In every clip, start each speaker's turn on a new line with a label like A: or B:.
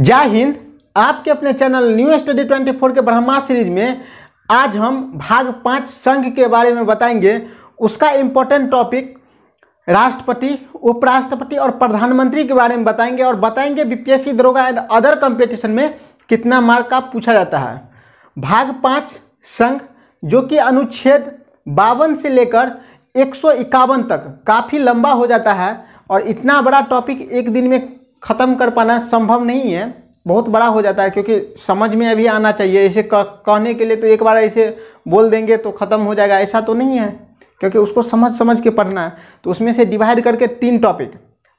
A: जय हिंद आपके अपने चैनल न्यू स्टडी 24 के ब्रह्मा सीरीज में आज हम भाग पाँच संघ के बारे में बताएंगे उसका इम्पोर्टेंट टॉपिक राष्ट्रपति उपराष्ट्रपति और प्रधानमंत्री के बारे में बताएंगे और बताएंगे बीपीएससी दरोगा एंड अदर कंपटीशन में कितना मार्क का पूछा जाता है भाग पाँच संघ जो कि अनुच्छेद बावन से लेकर एक तक काफ़ी लंबा हो जाता है और इतना बड़ा टॉपिक एक दिन में ख़त्म कर पाना संभव नहीं है बहुत बड़ा हो जाता है क्योंकि समझ में अभी आना चाहिए इसे कहने के लिए तो एक बार ऐसे बोल देंगे तो ख़त्म हो जाएगा ऐसा तो नहीं है क्योंकि उसको समझ समझ के पढ़ना है तो उसमें से डिवाइड करके तीन टॉपिक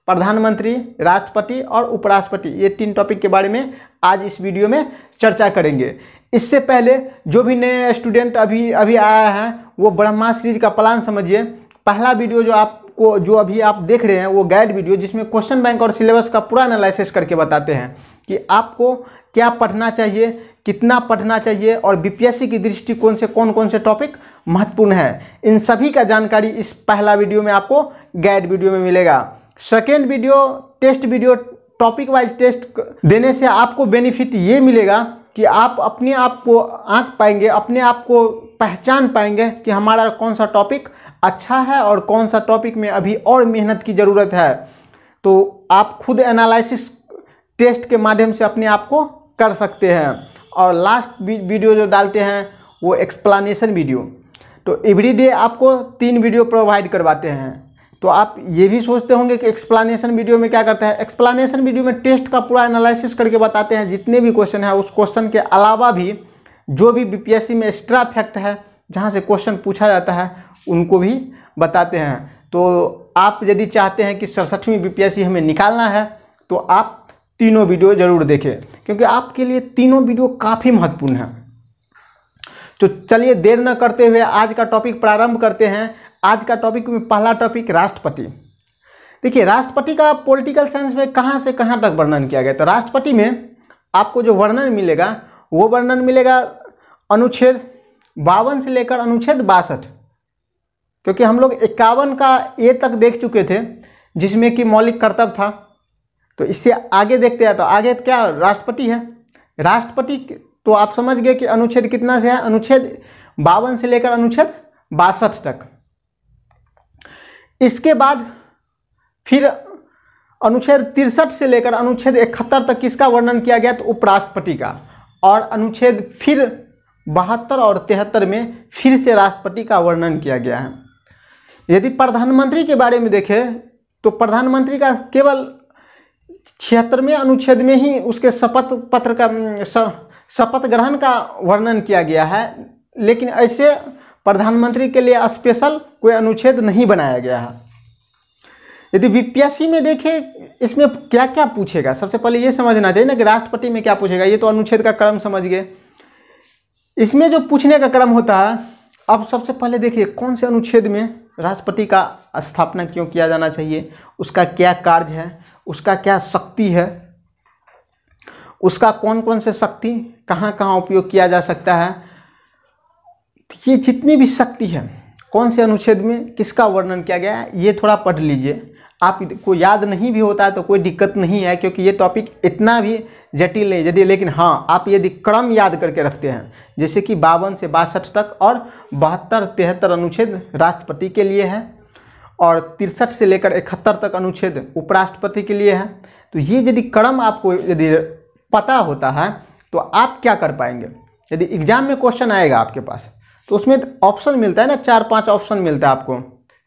A: प्रधानमंत्री राष्ट्रपति और उपराष्ट्रपति ये तीन टॉपिक के बारे में आज इस वीडियो में चर्चा करेंगे इससे पहले जो भी नए स्टूडेंट अभी अभी आया है वो ब्रह्मा सीरीज का प्लान समझिए पहला वीडियो जो आप को जो अभी आप देख रहे हैं वो गाइड वीडियो जिसमें क्वेश्चन बैंक और सिलेबस का पूरा एनालिसिस करके बताते हैं कि आपको क्या पढ़ना चाहिए कितना पढ़ना चाहिए और बीपीएससी की दृष्टिकोण से कौन कौन से टॉपिक महत्वपूर्ण है इन सभी का जानकारी इस पहला वीडियो में आपको गाइड वीडियो में मिलेगा second video test video topic wise test देने से आपको बेनिफिट ये मिलेगा कि आप अपने आप को आँख पाएंगे अपने आप को पहचान पाएंगे कि हमारा कौन सा टॉपिक अच्छा है और कौन सा टॉपिक में अभी और मेहनत की ज़रूरत है तो आप खुद एनालिसिस टेस्ट के माध्यम से अपने आप को कर सकते हैं और लास्ट वीडियो जो डालते हैं वो एक्सप्लानेशन वीडियो तो एवरीडे आपको तीन वीडियो प्रोवाइड करवाते हैं तो आप ये भी सोचते होंगे कि एक्सप्लानशन वीडियो में क्या करते हैं एक्सप्लानशन वीडियो में टेस्ट का पूरा एनालिसिस करके बताते हैं जितने भी क्वेश्चन है उस क्वेश्चन के अलावा भी जो भी बीपीएससी में एक्स्ट्रा फैक्ट है जहाँ से क्वेश्चन पूछा जाता है उनको भी बताते हैं तो आप यदि चाहते हैं कि सड़सठवीं बीपीएससी हमें निकालना है तो आप तीनों वीडियो ज़रूर देखें क्योंकि आपके लिए तीनों वीडियो काफ़ी महत्वपूर्ण है तो चलिए देर न करते हुए आज का टॉपिक प्रारंभ करते हैं आज का टॉपिक में पहला टॉपिक राष्ट्रपति देखिए राष्ट्रपति का पॉलिटिकल साइंस में कहाँ से कहाँ तक वर्णन किया गया तो राष्ट्रपति में आपको जो वर्णन मिलेगा वो वर्णन मिलेगा अनुच्छेद बावन से लेकर अनुच्छेद बासठ क्योंकि हम लोग इक्यावन का ए तक देख चुके थे जिसमें कि मौलिक कर्तव्य था तो इससे आगे देखते हैं तो आगे क्या राष्ट्रपति है राष्ट्रपति तो आप समझ गए कि अनुच्छेद कितना से है अनुच्छेद बावन से लेकर अनुच्छेद बासठ तक इसके बाद फिर अनुच्छेद तिरसठ से लेकर अनुच्छेद इकहत्तर तक किसका वर्णन किया गया तो उपराष्ट्रपति का और अनुच्छेद फिर बहत्तर और तिहत्तर में फिर से राष्ट्रपति का वर्णन किया गया है यदि प्रधानमंत्री के बारे में देखें तो प्रधानमंत्री का केवल छिहत्तरवें अनुच्छेद में ही उसके शपथ पत्र का शपथ ग्रहण का वर्णन किया गया है लेकिन ऐसे प्रधानमंत्री के लिए स्पेशल कोई अनुच्छेद नहीं बनाया गया है यदि बीपीएससी में देखें इसमें क्या क्या पूछेगा सबसे पहले ये समझना चाहिए ना कि राष्ट्रपति में क्या पूछेगा ये तो अनुच्छेद का क्रम समझ गए इसमें जो पूछने का क्रम होता है अब सबसे पहले देखिए कौन से अनुच्छेद में राष्ट्रपति का स्थापना क्यों किया जाना चाहिए उसका क्या कार्य है उसका क्या शक्ति है उसका कौन कौन से शक्ति कहाँ कहाँ उपयोग किया जा सकता है ये जितनी भी शक्ति है कौन से अनुच्छेद में किसका वर्णन किया गया है ये थोड़ा पढ़ लीजिए आपको याद नहीं भी होता है तो कोई दिक्कत नहीं है क्योंकि ये टॉपिक इतना भी जटिल नहीं जटिल लेकिन हाँ आप यदि क्रम याद करके रखते हैं जैसे कि बावन से बासठ तक और बहत्तर तिहत्तर अनुच्छेद राष्ट्रपति के लिए है और तिरसठ से लेकर इकहत्तर तक अनुच्छेद उपराष्ट्रपति के लिए है तो ये यदि क्रम आपको यदि पता होता है तो आप क्या कर पाएंगे यदि एग्जाम में क्वेश्चन आएगा आपके पास तो उसमें ऑप्शन मिलता है ना चार पांच ऑप्शन मिलता है आपको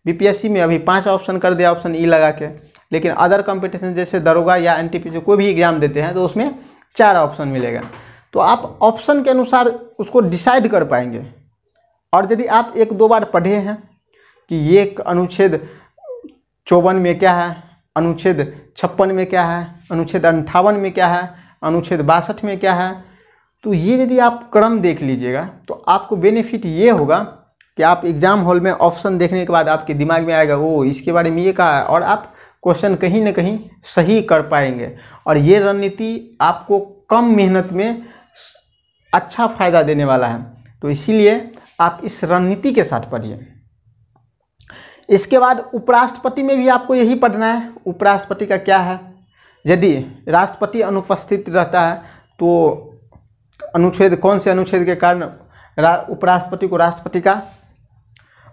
A: बीपीएससी में अभी पांच ऑप्शन कर दिया ऑप्शन ई e लगा के लेकिन अदर कंपटीशन जैसे दरोगा या एन कोई भी एग्ज़ाम देते हैं तो उसमें चार ऑप्शन मिलेगा तो आप ऑप्शन के अनुसार उसको डिसाइड कर पाएंगे और यदि आप एक दो बार पढ़े हैं कि ये अनुच्छेद चौवन में क्या है अनुच्छेद छप्पन में क्या है अनुच्छेद अंठावन में क्या है अनुच्छेद बासठ में क्या है तो ये यदि आप क्रम देख लीजिएगा तो आपको बेनिफिट ये होगा कि आप एग्ज़ाम हॉल में ऑप्शन देखने के बाद आपके दिमाग में आएगा ओ इसके बारे में ये कहा है और आप क्वेश्चन कहीं ना कहीं सही कर पाएंगे और ये रणनीति आपको कम मेहनत में अच्छा फ़ायदा देने वाला है तो इसीलिए आप इस रणनीति के साथ पढ़िए इसके बाद उपराष्ट्रपति में भी आपको यही पढ़ना है उपराष्ट्रपति का क्या है यदि राष्ट्रपति अनुपस्थित रहता है तो अनुच्छेद कौन से अनुच्छेद के कारण उपराष्ट्रपति को राष्ट्रपति का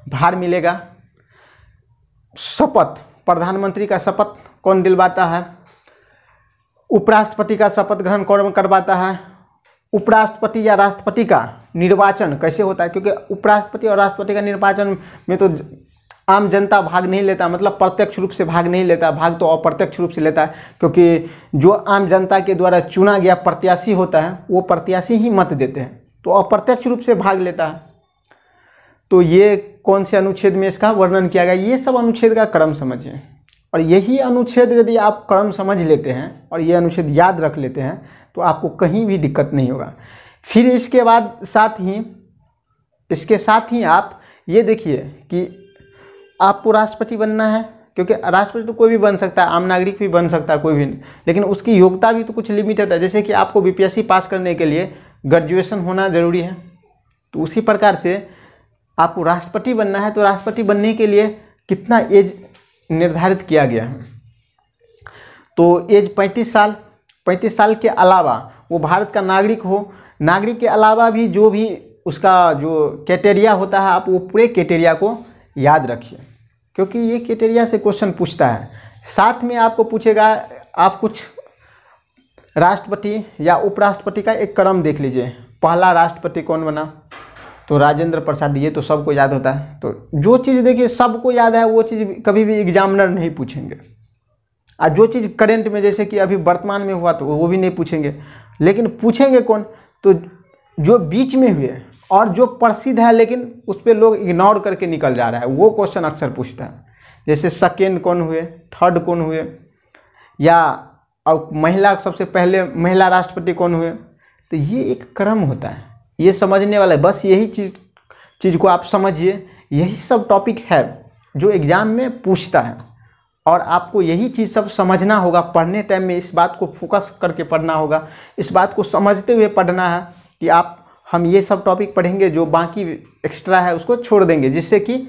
A: भार मिलेगा शपथ प्रधानमंत्री का शपथ कौन दिलवाता है उपराष्ट्रपति का शपथ ग्रहण कौन करवाता है उपराष्ट्रपति या राष्ट्रपति का निर्वाचन कैसे होता है क्योंकि उपराष्ट्रपति और राष्ट्रपति का निर्वाचन में तो आम जनता भाग नहीं लेता मतलब प्रत्यक्ष रूप से भाग नहीं लेता भाग तो अप्रत्यक्ष रूप से लेता है क्योंकि जो आम जनता के द्वारा चुना गया प्रत्याशी होता है वो प्रत्याशी ही मत देते हैं तो अप्रत्यक्ष रूप से भाग लेता है तो ये कौन से अनुच्छेद में इसका वर्णन किया गया ये सब अनुच्छेद का क्रम समझें और यही अनुच्छेद यदि आप क्रम समझ लेते हैं और ये अनुच्छेद याद रख लेते हैं तो आपको कहीं भी दिक्कत नहीं होगा फिर इसके बाद साथ ही इसके साथ ही आप ये देखिए कि आपको राष्ट्रपति बनना है क्योंकि राष्ट्रपति तो कोई भी बन सकता है आम नागरिक भी बन सकता है कोई भी लेकिन उसकी योग्यता भी तो कुछ लिमिटेड है जैसे कि आपको बीपीएससी पास करने के लिए ग्रेजुएशन होना ज़रूरी है तो उसी प्रकार से आपको राष्ट्रपति बनना है तो राष्ट्रपति बनने के लिए कितना एज निर्धारित किया गया है तो एज पैंतीस साल पैंतीस साल के अलावा वो भारत का नागरिक हो नागरिक के अलावा भी जो भी उसका जो कैटेरिया होता है आप वो पूरे कैटेरिया को याद रखिए क्योंकि ये कैटेरिया से क्वेश्चन पूछता है साथ में आपको पूछेगा आप कुछ राष्ट्रपति या उपराष्ट्रपति का एक क्रम देख लीजिए पहला राष्ट्रपति कौन बना तो राजेंद्र प्रसाद ये तो सबको याद होता है तो जो चीज़ देखिए सबको याद है वो चीज़ कभी भी एग्जामिनर नहीं पूछेंगे और जो चीज़ करेंट में जैसे कि अभी वर्तमान में हुआ तो वो भी नहीं पूछेंगे लेकिन पूछेंगे कौन तो जो बीच में हुए और जो प्रसिद्ध है लेकिन उस पर लोग इग्नोर करके निकल जा रहा है वो क्वेश्चन अक्सर पूछता है जैसे सेकेंड कौन हुए थर्ड कौन हुए या और महिला सबसे पहले महिला राष्ट्रपति कौन हुए तो ये एक क्रम होता है ये समझने वाला है बस यही चीज़ चीज़ को आप समझिए यही सब टॉपिक है जो एग्ज़ाम में पूछता है और आपको यही चीज़ सब समझना होगा पढ़ने टाइम में इस बात को फोकस करके पढ़ना होगा इस बात को समझते हुए पढ़ना है कि आप हम ये सब टॉपिक पढ़ेंगे जो बाकी एक्स्ट्रा है उसको छोड़ देंगे जिससे कि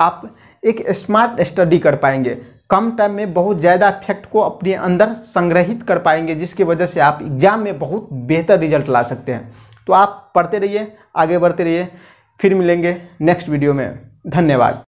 A: आप एक स्मार्ट स्टडी कर पाएंगे कम टाइम में बहुत ज़्यादा फैक्ट को अपने अंदर संग्रहित कर पाएंगे जिसकी वजह से आप एग्ज़ाम में बहुत बेहतर रिजल्ट ला सकते हैं तो आप पढ़ते रहिए आगे बढ़ते रहिए फिर मिलेंगे नेक्स्ट वीडियो में धन्यवाद